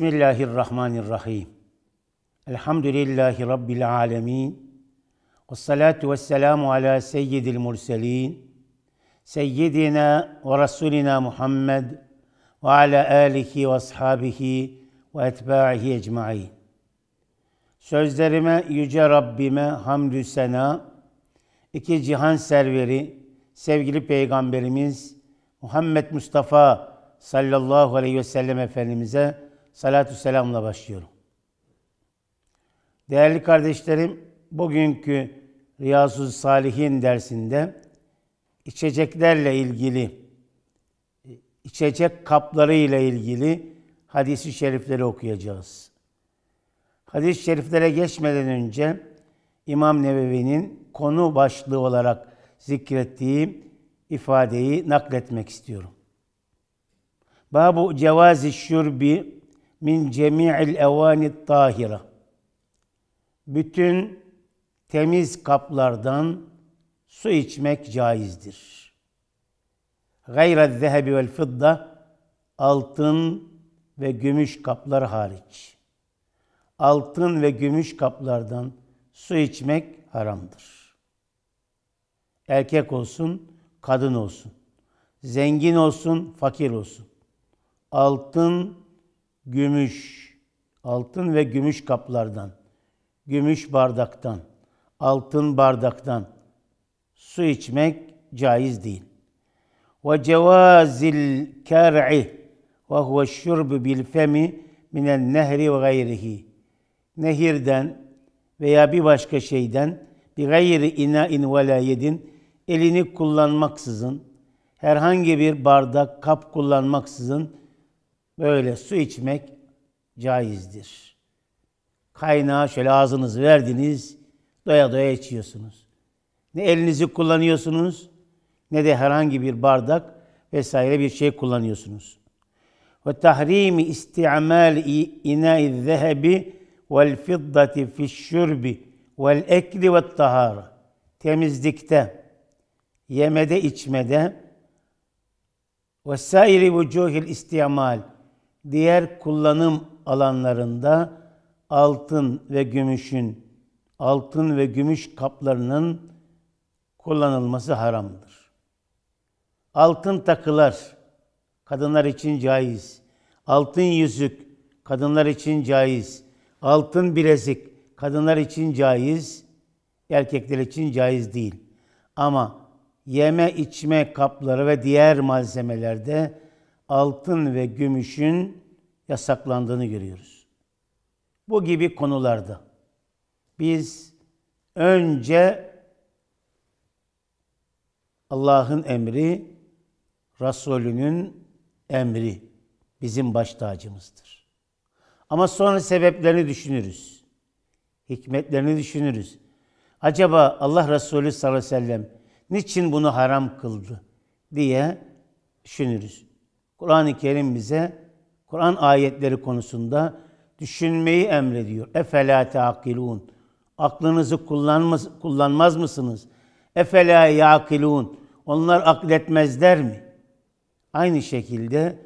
Bismillahirrahmanirrahim. Elhamdülillahi Rabbil alemin. Ve salatu ve selamu ala seyyidil murselin. Seyyidina ve Resulina Muhammed ve ala alihi ve ashabihi ve etba'ihi ecma'in. Sözlerime Yüce Rabbime hamdü sena, İki cihan serveri, sevgili Peygamberimiz Muhammed Mustafa sallallahu aleyhi ve sellem Efendimiz'e salatü selamla başlıyorum. Değerli kardeşlerim, bugünkü Riyasuz Salihin dersinde içeceklerle ilgili, içecek kapları ile ilgili hadisi şerifleri okuyacağız. Hadis-i şeriflere geçmeden önce İmam Nebevi'nin konu başlığı olarak zikrettiği ifadeyi nakletmek istiyorum. Babu cevazi şurbi min cemi'il evanit tahira. Bütün temiz kaplardan su içmek caizdir. Gayra zehebi vel fidda altın ve gümüş kaplar hariç. Altın ve gümüş kaplardan su içmek haramdır. Erkek olsun, kadın olsun. Zengin olsun, fakir olsun. Altın gümüş, altın ve gümüş kaplardan, gümüş bardaktan, altın bardaktan su içmek caiz değil. Ve cevazil ker'i ve huve şurbu bil femi minen nehri ve gayrihi. Nehirden veya bir başka şeyden bir gayri ina'in ve la yedin elini kullanmaksızın herhangi bir bardak, kap kullanmaksızın böyle su içmek caizdir. Kaynağı şöyle ağzınız verdiniz, doya doya içiyorsunuz. Ne elinizi kullanıyorsunuz, ne de herhangi bir bardak vesaire bir şey kullanıyorsunuz. Ve tahrimi isti'mal ina'i zehebi vel fiddati fiş şurbi vel ekli ve tahara. Temizlikte, yemede içmede ve sairi vucuhil isti'mal diğer kullanım alanlarında altın ve gümüşün, altın ve gümüş kaplarının kullanılması haramdır. Altın takılar kadınlar için caiz. Altın yüzük kadınlar için caiz. Altın bilezik kadınlar için caiz, erkekler için caiz değil. Ama yeme içme kapları ve diğer malzemelerde altın ve gümüşün yasaklandığını görüyoruz. Bu gibi konularda biz önce Allah'ın emri, Resulünün emri bizim baş tacımızdır. Ama sonra sebeplerini düşünürüz. Hikmetlerini düşünürüz. Acaba Allah Resulü sallallahu aleyhi ve sellem niçin bunu haram kıldı diye düşünürüz. Kur'an-ı Kerim bize Kur'an ayetleri konusunda düşünmeyi emrediyor. Efela taqilun. Aklınızı kullanmaz, kullanmaz mısınız? Efela yaqilun. Onlar akletmezler mi? Aynı şekilde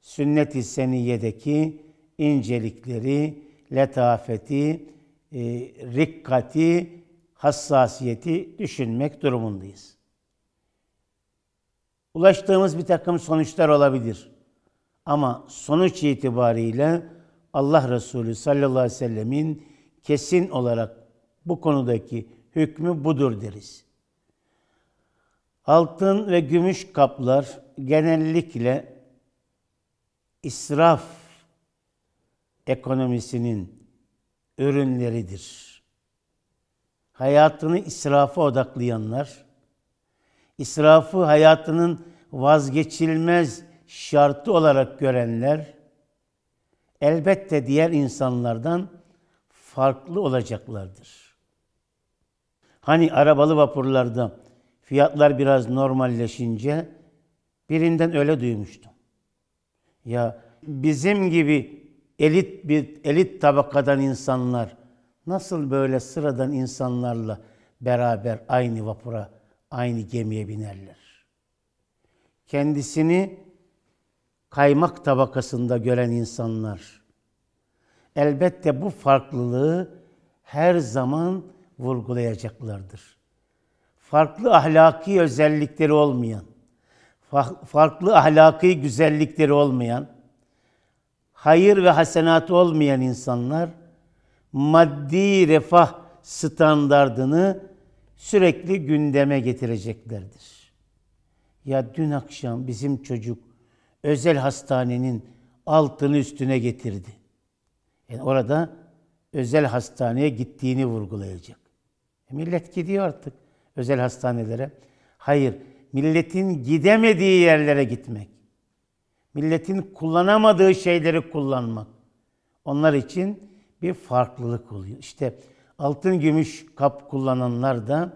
sünnet-i seniyedeki incelikleri, letafeti, e, rikkati, hassasiyeti düşünmek durumundayız ulaştığımız bir takım sonuçlar olabilir. Ama sonuç itibariyle Allah Resulü sallallahu aleyhi ve sellemin kesin olarak bu konudaki hükmü budur deriz. Altın ve gümüş kaplar genellikle israf ekonomisinin ürünleridir. Hayatını israfa odaklayanlar israfı hayatının vazgeçilmez şartı olarak görenler elbette diğer insanlardan farklı olacaklardır. Hani arabalı vapurlarda fiyatlar biraz normalleşince birinden öyle duymuştum. Ya bizim gibi elit bir elit tabakadan insanlar nasıl böyle sıradan insanlarla beraber aynı vapura aynı gemiye binerler. Kendisini kaymak tabakasında gören insanlar elbette bu farklılığı her zaman vurgulayacaklardır. Farklı ahlaki özellikleri olmayan, farklı ahlaki güzellikleri olmayan, hayır ve hasenatı olmayan insanlar maddi refah standardını sürekli gündeme getireceklerdir. Ya dün akşam bizim çocuk özel hastanenin altını üstüne getirdi. Yani e, orada özel hastaneye gittiğini vurgulayacak. E, millet gidiyor artık özel hastanelere. Hayır, milletin gidemediği yerlere gitmek. Milletin kullanamadığı şeyleri kullanmak. Onlar için bir farklılık oluyor. İşte Altın gümüş kap kullananlar da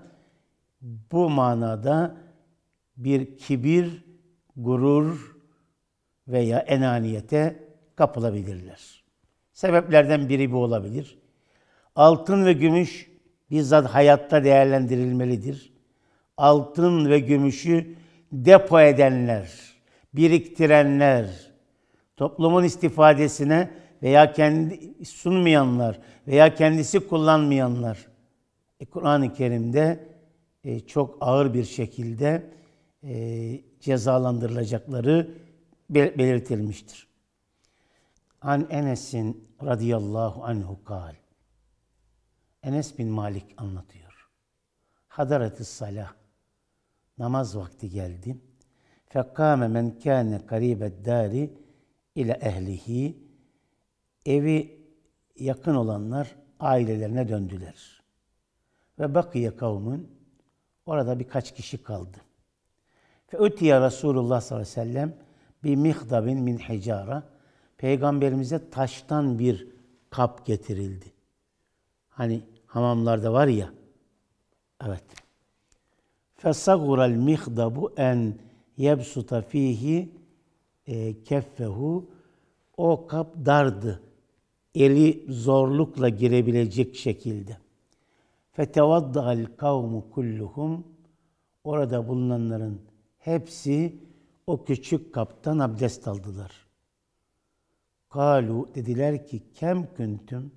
bu manada bir kibir, gurur veya enaniyete kapılabilirler. Sebeplerden biri bu olabilir. Altın ve gümüş bizzat hayatta değerlendirilmelidir. Altın ve gümüşü depo edenler, biriktirenler, toplumun istifadesine veya kendi sunmayanlar veya kendisi kullanmayanlar e, Kur'an-ı Kerim'de e, çok ağır bir şekilde e, cezalandırılacakları belirtilmiştir. An Enes'in radıyallahu anhu kal. Enes bin Malik anlatıyor. Hadaret-i salah. Namaz vakti geldi. Fekame men kâne karibed dâri ile ehlihi evi yakın olanlar ailelerine döndüler. Ve Bakiye kavmin orada birkaç kişi kaldı. Fe ötiye Resulullah sallallahu aleyhi ve sellem bir mihdabin min hicara. Peygamberimize taştan bir kap getirildi. Hani hamamlarda var ya. Evet. Fesagural mihdabu en yebsuta fihi e, keffehu o kap dardı eli zorlukla girebilecek şekilde. فَتَوَضَّعَ الْقَوْمُ kulluhum Orada bulunanların hepsi o küçük kaptan abdest aldılar. Kalu dediler ki kem küntüm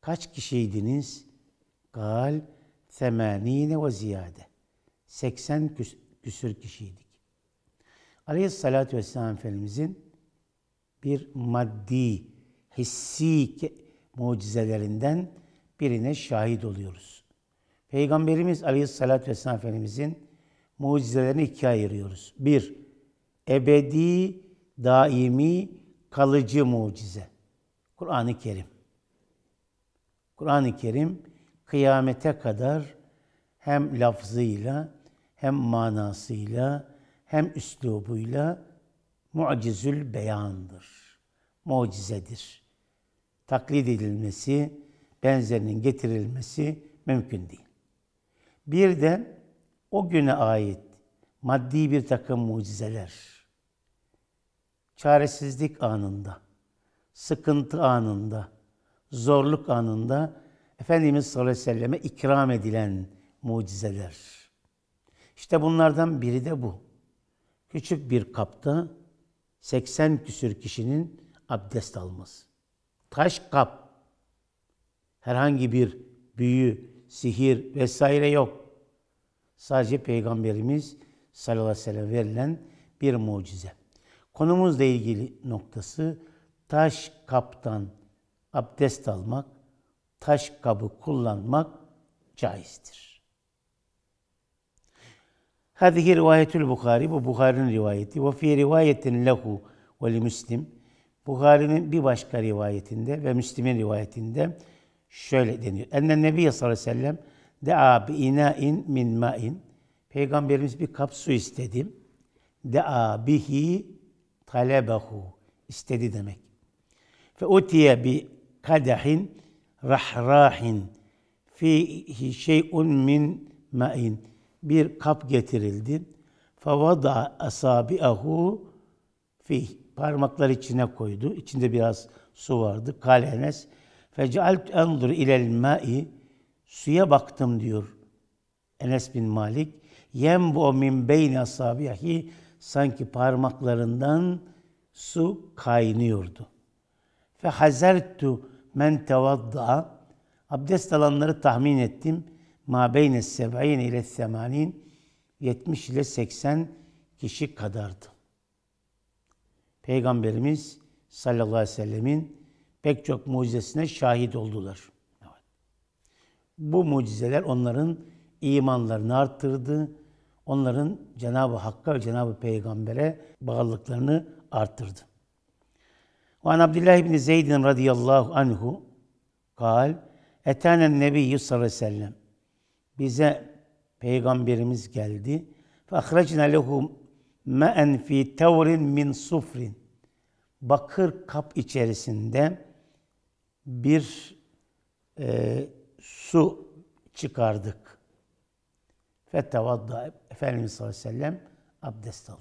kaç kişiydiniz? Gal semenine ve ziyade. 80 küsür kişiydik. Aleyhissalatü vesselam Efendimizin bir maddi, hissi mucizelerinden birine şahit oluyoruz. Peygamberimiz Aleyhisselatü Vesselam Efendimizin mucizelerini ikiye ayırıyoruz. Bir, ebedi, daimi, kalıcı mucize. Kur'an-ı Kerim. Kur'an-ı Kerim kıyamete kadar hem lafzıyla, hem manasıyla, hem üslubuyla mucizül beyandır. Mucizedir. Taklit edilmesi, benzerinin getirilmesi mümkün değil. Bir de o güne ait maddi bir takım mucizeler, çaresizlik anında, sıkıntı anında, zorluk anında Efendimiz sallallahu aleyhi ve selleme ikram edilen mucizeler. İşte bunlardan biri de bu. Küçük bir kapta 80 küsür kişinin abdest alması. Taş kap. Herhangi bir büyü, sihir vesaire yok. Sadece Peygamberimiz sallallahu aleyhi ve sellem verilen bir mucize. Konumuzla ilgili noktası taş kaptan abdest almak, taş kabı kullanmak caizdir. هذه رواية البخاري bu rivayeti ve fi rivayetin lehu ve li Müslim Bukhari'nin bir başka rivayetinde ve Müslim'in rivayetinde şöyle deniyor. Enne Nebiye sallallahu aleyhi ve sellem dea bi ina'in min ma'in Peygamberimiz bir kap su istedi. Dea bihi talebehu istedi demek. Fe utiye bi kadehin rahrahin fihi şey'un min ma'in bir kap getirildi. Favada ahu fi parmaklar içine koydu. İçinde biraz su vardı. Kalenes fecealt endur ilel ma'i suya baktım diyor Enes bin Malik. Yem bu min beyni asabihi sanki parmaklarından su kaynıyordu. Fe hazertu men tevadda abdest alanları tahmin ettim.'' ma beyne seb'in ile semanin 70 ile 80 kişi kadardı. Peygamberimiz sallallahu aleyhi ve sellemin pek çok mucizesine şahit oldular. Evet. Bu mucizeler onların imanlarını arttırdı. Onların Cenab-ı Hakk'a ve Cenab-ı Peygamber'e bağlılıklarını arttırdı. Ve Abdullah ibn Zeyd'in radıyallahu anhu kal Etanen Nebiyyü sallallahu aleyhi ve sellem bize peygamberimiz geldi. فَاَخْرَجْنَا لَهُمْ مَاَنْ ف۪ي تَوْرٍ min sufrin. Bakır kap içerisinde bir e, su çıkardık. Fettevadda Efendimiz sallallahu aleyhi ve sellem abdest aldı.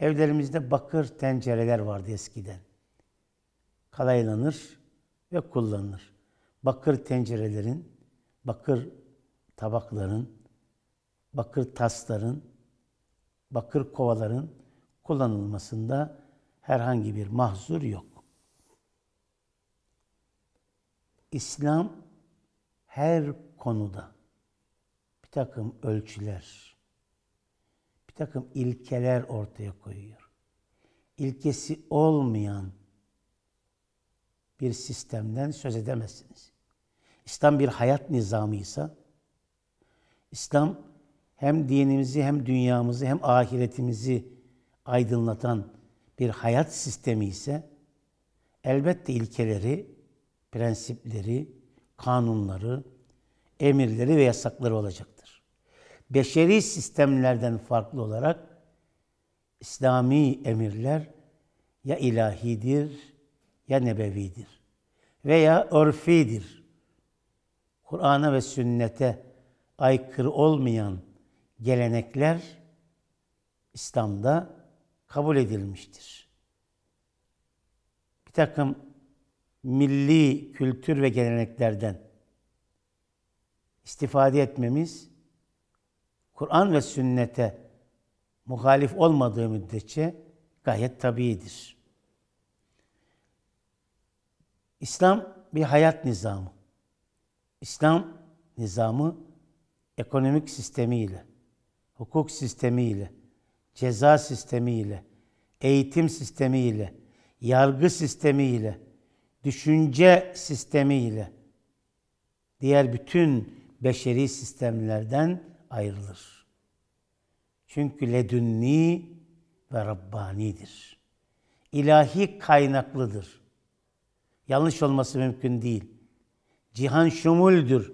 Evlerimizde bakır tencereler vardı eskiden. Kalaylanır ve kullanılır. Bakır tencerelerin, bakır tabakların, bakır tasların, bakır kovaların kullanılmasında herhangi bir mahzur yok. İslam her konuda bir takım ölçüler, bir takım ilkeler ortaya koyuyor. İlkesi olmayan bir sistemden söz edemezsiniz. İslam bir hayat nizamıysa İslam hem dinimizi hem dünyamızı hem ahiretimizi aydınlatan bir hayat sistemi ise elbette ilkeleri, prensipleri, kanunları, emirleri ve yasakları olacaktır. Beşeri sistemlerden farklı olarak İslami emirler ya ilahidir ya nebevidir veya örfidir. Kur'an'a ve sünnete aykırı olmayan gelenekler İslam'da kabul edilmiştir. Bir takım milli kültür ve geleneklerden istifade etmemiz Kur'an ve sünnete muhalif olmadığı müddetçe gayet tabidir. İslam bir hayat nizamı. İslam nizamı ekonomik sistemiyle, hukuk sistemiyle, ceza sistemiyle, eğitim sistemiyle, yargı sistemiyle, düşünce sistemiyle diğer bütün beşeri sistemlerden ayrılır. Çünkü ledünni ve Rabbani'dir. İlahi kaynaklıdır. Yanlış olması mümkün değil. Cihan şumuldür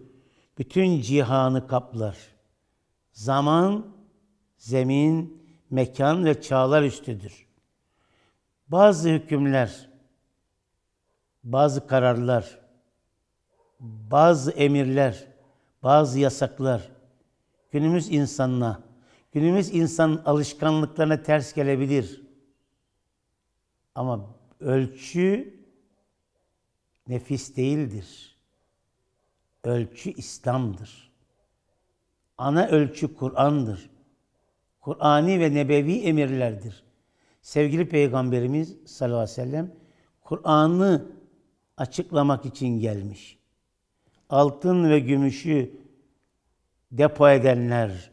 bütün cihanı kaplar. Zaman, zemin, mekan ve çağlar üstüdür. Bazı hükümler, bazı kararlar, bazı emirler, bazı yasaklar günümüz insanına, günümüz insan alışkanlıklarına ters gelebilir. Ama ölçü nefis değildir ölçü İslam'dır. Ana ölçü Kur'an'dır. Kur'ani ve nebevi emirlerdir. Sevgili Peygamberimiz sallallahu aleyhi ve sellem Kur'an'ı açıklamak için gelmiş. Altın ve gümüşü depo edenler,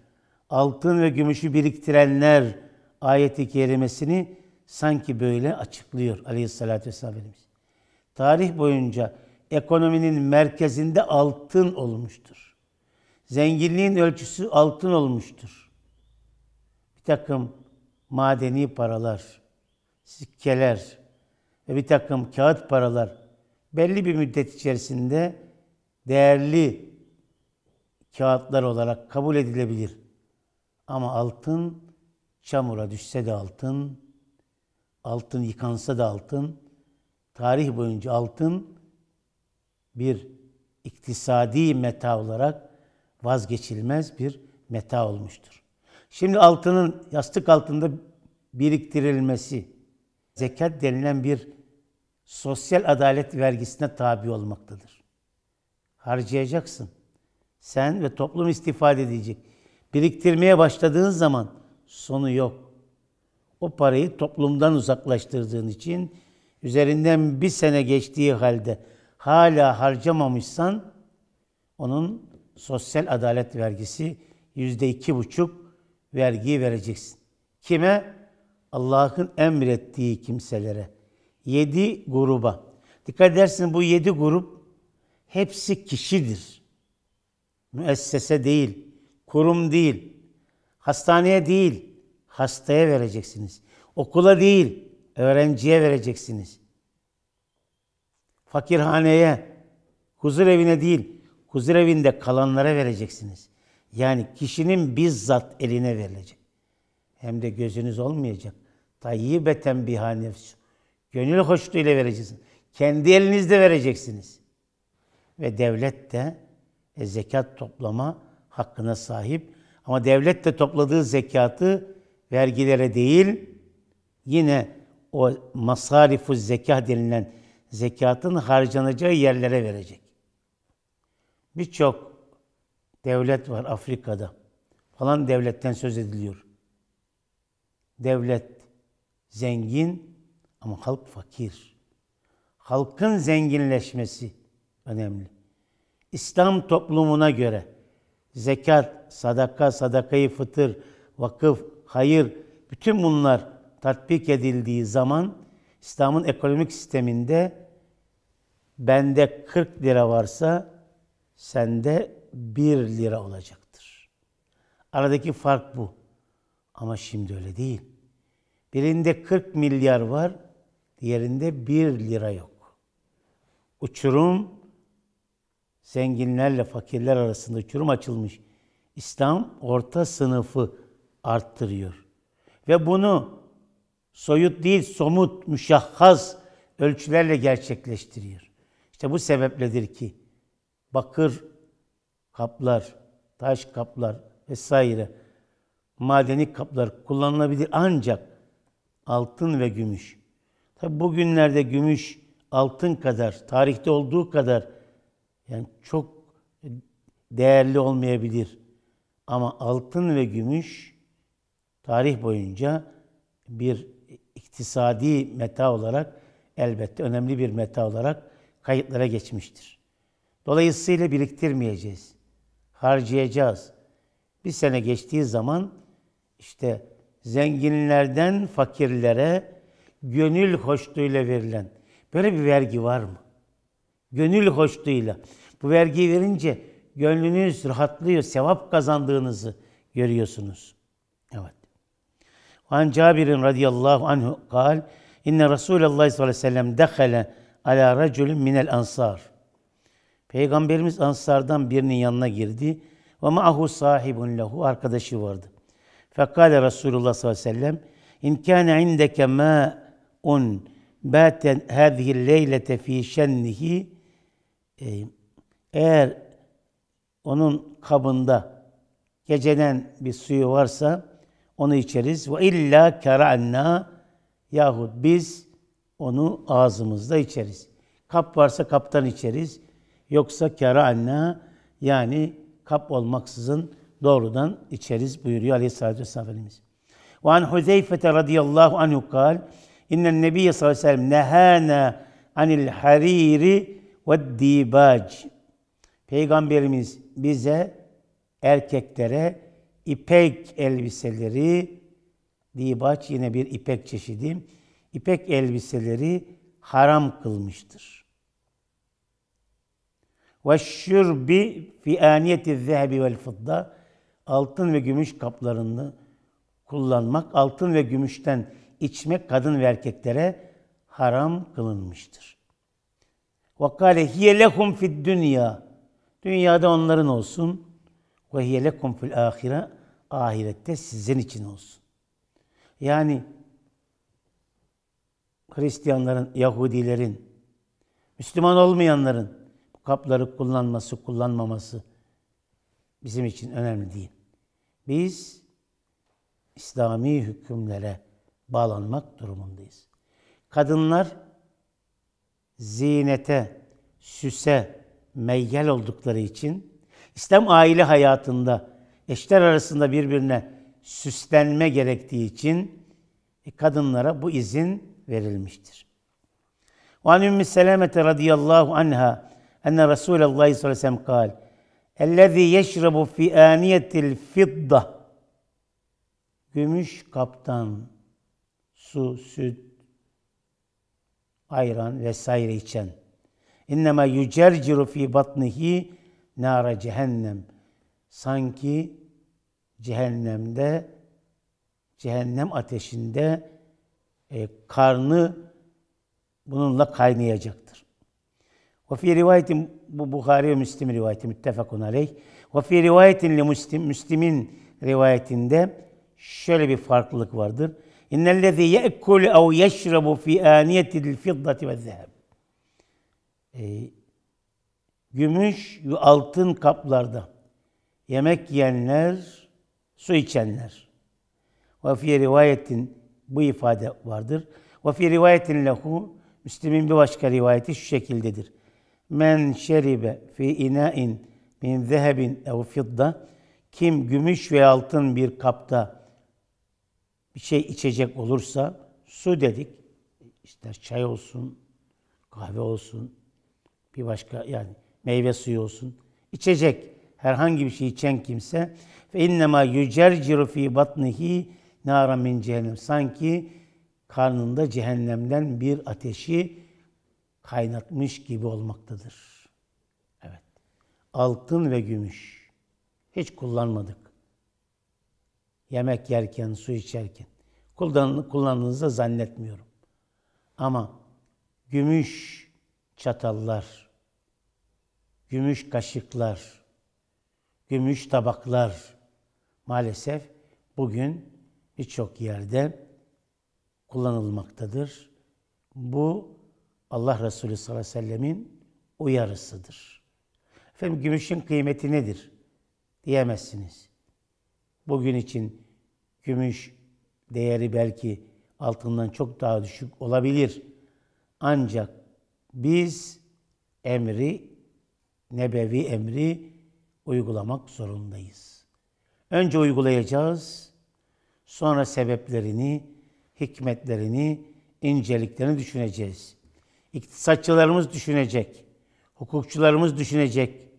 altın ve gümüşü biriktirenler ayeti kerimesini sanki böyle açıklıyor aleyhissalatü vesselam Tarih boyunca ekonominin merkezinde altın olmuştur. Zenginliğin ölçüsü altın olmuştur. Bir takım madeni paralar, sikkeler ve bir takım kağıt paralar belli bir müddet içerisinde değerli kağıtlar olarak kabul edilebilir. Ama altın çamura düşse de altın, altın yıkansa da altın, tarih boyunca altın bir iktisadi meta olarak vazgeçilmez bir meta olmuştur. Şimdi altının yastık altında biriktirilmesi zekat denilen bir sosyal adalet vergisine tabi olmaktadır. Harcayacaksın. Sen ve toplum istifade edecek. Biriktirmeye başladığın zaman sonu yok. O parayı toplumdan uzaklaştırdığın için üzerinden bir sene geçtiği halde hala harcamamışsan onun sosyal adalet vergisi yüzde iki buçuk vergiyi vereceksin. Kime? Allah'ın emrettiği kimselere. Yedi gruba. Dikkat edersin bu yedi grup hepsi kişidir. Müessese değil, kurum değil, hastaneye değil, hastaya vereceksiniz. Okula değil, öğrenciye vereceksiniz fakirhaneye, huzur evine değil, huzur evinde kalanlara vereceksiniz. Yani kişinin bizzat eline verilecek. Hem de gözünüz olmayacak. Tayyibeten biha nefsü. Gönül hoşluğuyla vereceksiniz. Kendi elinizde vereceksiniz. Ve devlet de e, zekat toplama hakkına sahip. Ama devlet de topladığı zekatı vergilere değil, yine o masarifu zekah denilen zekatın harcanacağı yerlere verecek. Birçok devlet var Afrika'da. Falan devletten söz ediliyor. Devlet zengin ama halk fakir. Halkın zenginleşmesi önemli. İslam toplumuna göre zekat, sadaka, sadakayı fıtır, vakıf, hayır bütün bunlar tatbik edildiği zaman İslam'ın ekonomik sisteminde bende 40 lira varsa sende 1 lira olacaktır. Aradaki fark bu. Ama şimdi öyle değil. Birinde 40 milyar var, diğerinde 1 lira yok. Uçurum zenginlerle fakirler arasında uçurum açılmış. İslam orta sınıfı arttırıyor. Ve bunu soyut değil somut, müşahhas ölçülerle gerçekleştiriyor. İşte bu sebepledir ki bakır kaplar, taş kaplar vesaire madeni kaplar kullanılabilir ancak altın ve gümüş. Tabi bugünlerde gümüş altın kadar, tarihte olduğu kadar yani çok değerli olmayabilir. Ama altın ve gümüş tarih boyunca bir iktisadi meta olarak elbette önemli bir meta olarak kayıtlara geçmiştir. Dolayısıyla biriktirmeyeceğiz. Harcayacağız. Bir sene geçtiği zaman işte zenginlerden fakirlere gönül hoşluğuyla verilen böyle bir vergi var mı? Gönül hoşluğuyla. Bu vergiyi verince gönlünüz rahatlıyor, sevap kazandığınızı görüyorsunuz. Evet. An Cabir radıyallahu anhu kal İnne Resulullah sallallahu aleyhi ve sellem dehale ala raculun minel ansar. Peygamberimiz ansardan birinin yanına girdi ve ma'ahu sahibun lehu arkadaşı vardı. Fekale Resulullah sallallahu aleyhi ve sellem in kana indeke ma'un baten hadihi leylete fi şennihi eğer onun kabında geceden bir suyu varsa onu içeriz. Ve illa kera'na yahut biz onu ağzımızda içeriz. Kap varsa kaptan içeriz. Yoksa kera'na yani kap olmaksızın doğrudan içeriz buyuruyor Aleyhisselatü Vesselam Efendimiz. Ve an Huzeyfete radıyallahu anhu kal, İnnen nebiyye sallallahu aleyhi ve sellem nehâna anil hariri ve dibac. Peygamberimiz bize erkeklere İpek elbiseleri, dibaç yine bir ipek çeşidi, İpek elbiseleri haram kılmıştır. Ve şurbi fi aniyeti zehbi vel fıdda altın ve gümüş kaplarını kullanmak, altın ve gümüşten içmek kadın ve erkeklere haram kılınmıştır. Ve kâle hiye lehum fid dünya. Dünyada onların olsun. Ve hiye lekum fil ahire ahirette sizin için olsun. Yani Hristiyanların, Yahudilerin, Müslüman olmayanların bu kapları kullanması, kullanmaması bizim için önemli değil. Biz İslami hükümlere bağlanmak durumundayız. Kadınlar zinete, süse meyyal oldukları için İslam aile hayatında eşler arasında birbirine süslenme gerektiği için e, kadınlara bu izin verilmiştir. Ve Ümmü Selamet radıyallahu anha enne Resulullah sallallahu aleyhi ve sellem kal اَلَّذ۪ي يَشْرَبُ fi آنِيَةِ الْفِضَّةِ Gümüş kaptan su, süt, ayran vesaire içen. اِنَّمَا يُجَرْجِرُ fi بَطْنِهِ نَارَ cehennem sanki cehennemde, cehennem ateşinde e, karnı bununla kaynayacaktır. Ve fi rivayetin bu Buhari ve Müslim rivayeti müttefakun aleyh. Ve fi rivayetin li Müslim Müslim'in rivayetinde şöyle bir farklılık vardır. İnnellezî ye'kul ev yeşrebu fi aniyetil fiddati ve zeheb. E, gümüş altın kaplarda Yemek yiyenler, su içenler. Ve fi rivayetin bu ifade vardır. Ve fi rivayetin lehu Müslim'in bir başka rivayeti şu şekildedir. Men şeribe fi ina'in min zehebin ev fidda kim gümüş ve altın bir kapta bir şey içecek olursa su dedik. İster çay olsun, kahve olsun, bir başka yani meyve suyu olsun. içecek herhangi bir şey içen kimse fe innema yücerciru fi batnihi nara min cehennem. Sanki karnında cehennemden bir ateşi kaynatmış gibi olmaktadır. Evet. Altın ve gümüş. Hiç kullanmadık. Yemek yerken, su içerken. Kullan, kullandığınızı zannetmiyorum. Ama gümüş çatallar, gümüş kaşıklar, gümüş tabaklar maalesef bugün birçok yerde kullanılmaktadır. Bu Allah Resulü sallallahu aleyhi ve sellemin uyarısıdır. Efendim gümüşün kıymeti nedir? Diyemezsiniz. Bugün için gümüş değeri belki altından çok daha düşük olabilir. Ancak biz emri, nebevi emri uygulamak zorundayız. Önce uygulayacağız, sonra sebeplerini, hikmetlerini, inceliklerini düşüneceğiz. İktisatçılarımız düşünecek, hukukçularımız düşünecek,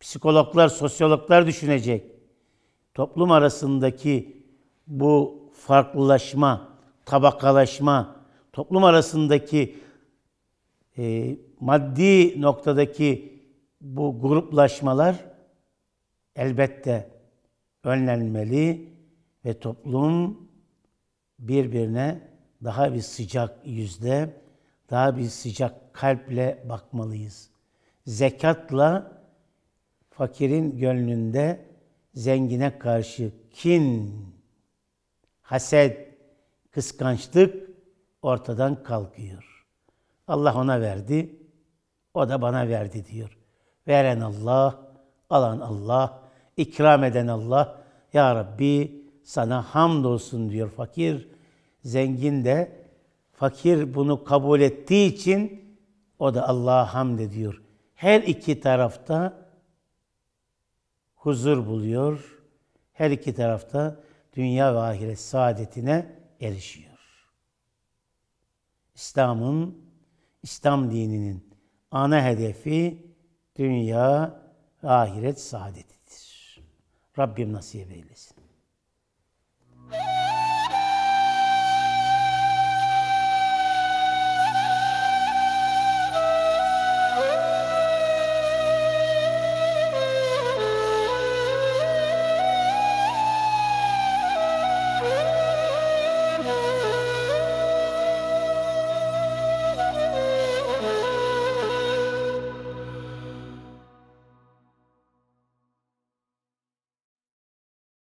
psikologlar, sosyologlar düşünecek. Toplum arasındaki bu farklılaşma, tabakalaşma, toplum arasındaki e, maddi noktadaki bu gruplaşmalar elbette önlenmeli ve toplum birbirine daha bir sıcak yüzle, daha bir sıcak kalple bakmalıyız. Zekatla fakirin gönlünde zengine karşı kin, haset, kıskançlık ortadan kalkıyor. Allah ona verdi, o da bana verdi diyor. Veren Allah, alan Allah, ikram eden Allah, Ya Rabbi sana hamdolsun diyor fakir. Zengin de fakir bunu kabul ettiği için o da Allah'a hamd ediyor. Her iki tarafta huzur buluyor. Her iki tarafta dünya ve ahiret saadetine erişiyor. İslam'ın, İslam dininin ana hedefi dünya ve ahiret saadeti. Rabbim nasip eylesin.